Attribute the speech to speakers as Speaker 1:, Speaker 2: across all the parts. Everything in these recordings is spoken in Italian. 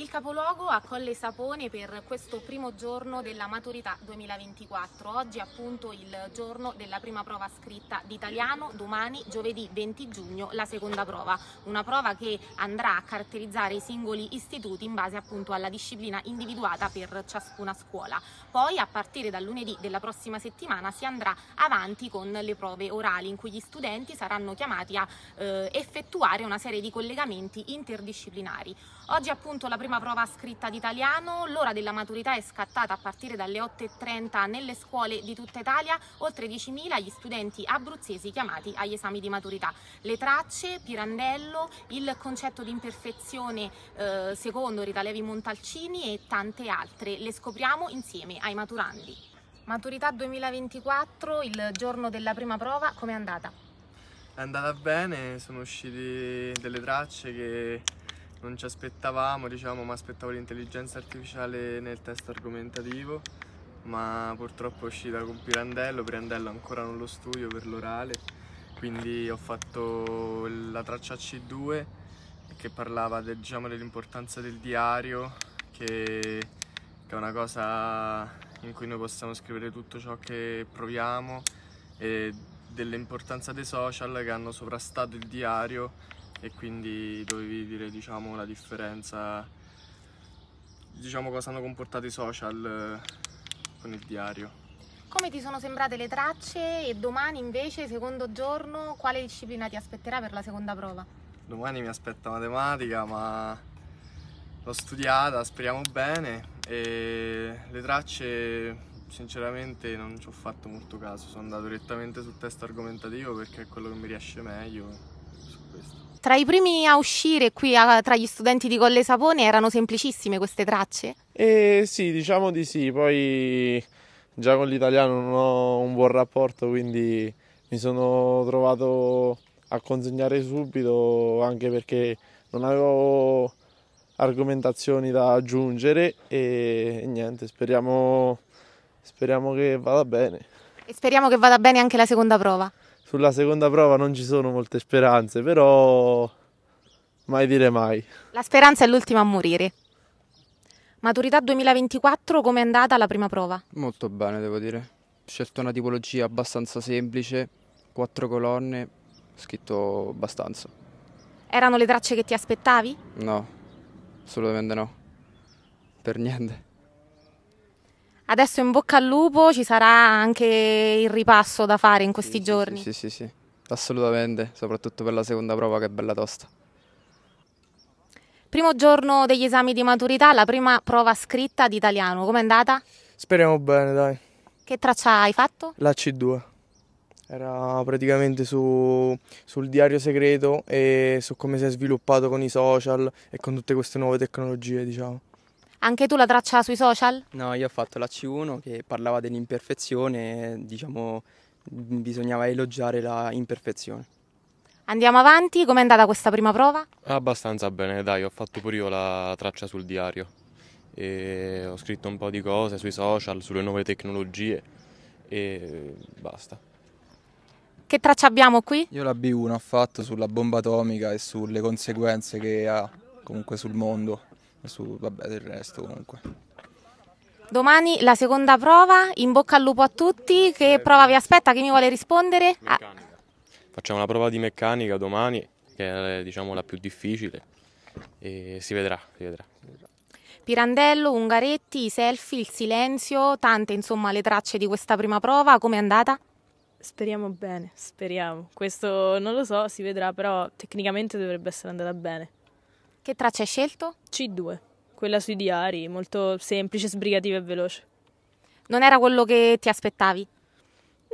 Speaker 1: Il capoluogo a Colle Sapone per questo primo giorno della maturità 2024. Oggi è appunto il giorno della prima prova scritta d'italiano, domani giovedì 20 giugno la seconda prova, una prova che andrà a caratterizzare i singoli istituti in base appunto alla disciplina individuata per ciascuna scuola. Poi a partire dal lunedì della prossima settimana si andrà avanti con le prove orali in cui gli studenti saranno chiamati a eh, effettuare una serie di collegamenti interdisciplinari. Oggi appunto la prima prima prova scritta d'italiano, l'ora della maturità è scattata a partire dalle 8.30 nelle scuole di tutta Italia, oltre 10.000 gli studenti abruzzesi chiamati agli esami di maturità. Le tracce, Pirandello, il concetto di imperfezione eh, secondo Rita Levi Montalcini e tante altre, le scopriamo insieme ai maturandi. Maturità 2024, il giorno della prima prova, com'è andata?
Speaker 2: È andata bene, sono usciti delle tracce che non ci aspettavamo, diciamo, ma aspettavo l'intelligenza artificiale nel test argomentativo, ma purtroppo è uscita con Pirandello, Pirandello ancora non lo studio per l'orale, quindi ho fatto la traccia C2 che parlava del, diciamo, dell'importanza del diario, che, che è una cosa in cui noi possiamo scrivere tutto ciò che proviamo e dell'importanza dei social che hanno sovrastato il diario e quindi dovevi dire diciamo, la differenza, diciamo cosa hanno comportato i social eh, con il diario.
Speaker 1: Come ti sono sembrate le tracce e domani invece, secondo giorno, quale disciplina ti aspetterà per la seconda prova?
Speaker 2: Domani mi aspetta matematica, ma l'ho studiata, speriamo bene e le tracce sinceramente non ci ho fatto molto caso, sono andato direttamente sul testo argomentativo perché è quello che mi riesce meglio
Speaker 1: su questo. Tra i primi a uscire qui a, tra gli studenti di Colle Sapone erano semplicissime queste tracce?
Speaker 2: Eh, sì, diciamo di sì, poi già con l'italiano non ho un buon rapporto, quindi mi sono trovato a consegnare subito anche perché non avevo argomentazioni da aggiungere e, e niente, speriamo, speriamo che vada bene.
Speaker 1: E speriamo che vada bene anche la seconda prova.
Speaker 2: Sulla seconda prova non ci sono molte speranze, però mai dire mai.
Speaker 1: La speranza è l'ultima a morire. Maturità 2024, come è andata la prima prova?
Speaker 2: Molto bene, devo dire. Ho scelto una tipologia abbastanza semplice, quattro colonne, scritto abbastanza.
Speaker 1: Erano le tracce che ti aspettavi?
Speaker 2: No, assolutamente no. Per niente.
Speaker 1: Adesso in bocca al lupo, ci sarà anche il ripasso da fare in questi sì, giorni. Sì,
Speaker 2: sì, sì, sì, assolutamente, soprattutto per la seconda prova che è bella tosta.
Speaker 1: Primo giorno degli esami di maturità, la prima prova scritta di italiano, com'è andata?
Speaker 2: Speriamo bene, dai.
Speaker 1: Che traccia hai fatto?
Speaker 2: La C2. Era praticamente su, sul diario segreto e su come si è sviluppato con i social e con tutte queste nuove tecnologie, diciamo.
Speaker 1: Anche tu la traccia sui social?
Speaker 2: No, io ho fatto la C1 che parlava dell'imperfezione, diciamo bisognava elogiare la imperfezione.
Speaker 1: Andiamo avanti, com'è andata questa prima prova?
Speaker 2: Abbastanza bene, dai, ho fatto pure io la traccia sul diario e ho scritto un po' di cose sui social, sulle nuove tecnologie e basta.
Speaker 1: Che traccia abbiamo qui? Io la B1 ho
Speaker 2: fatto sulla bomba atomica e sulle conseguenze che ha comunque sul mondo su vabbè, del resto comunque.
Speaker 1: Domani la seconda prova, in bocca al lupo a tutti, che eh, prova vi eh. aspetta? Chi mi vuole rispondere? Ah. Meccanica.
Speaker 2: Facciamo la prova di meccanica domani, che è diciamo, la più difficile, e si vedrà, si vedrà.
Speaker 1: Pirandello, Ungaretti, i selfie, il silenzio, tante insomma le tracce di questa prima prova, com'è andata? Speriamo bene, speriamo. Questo non lo so, si vedrà, però tecnicamente dovrebbe essere andata bene. Che traccia hai scelto? C2, quella sui diari, molto semplice, sbrigativa e veloce. Non era quello che ti aspettavi?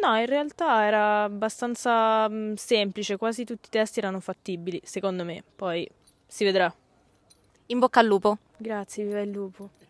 Speaker 1: No, in realtà era abbastanza mm, semplice, quasi tutti i testi erano fattibili, secondo me, poi si vedrà. In bocca al lupo. Grazie, viva il lupo.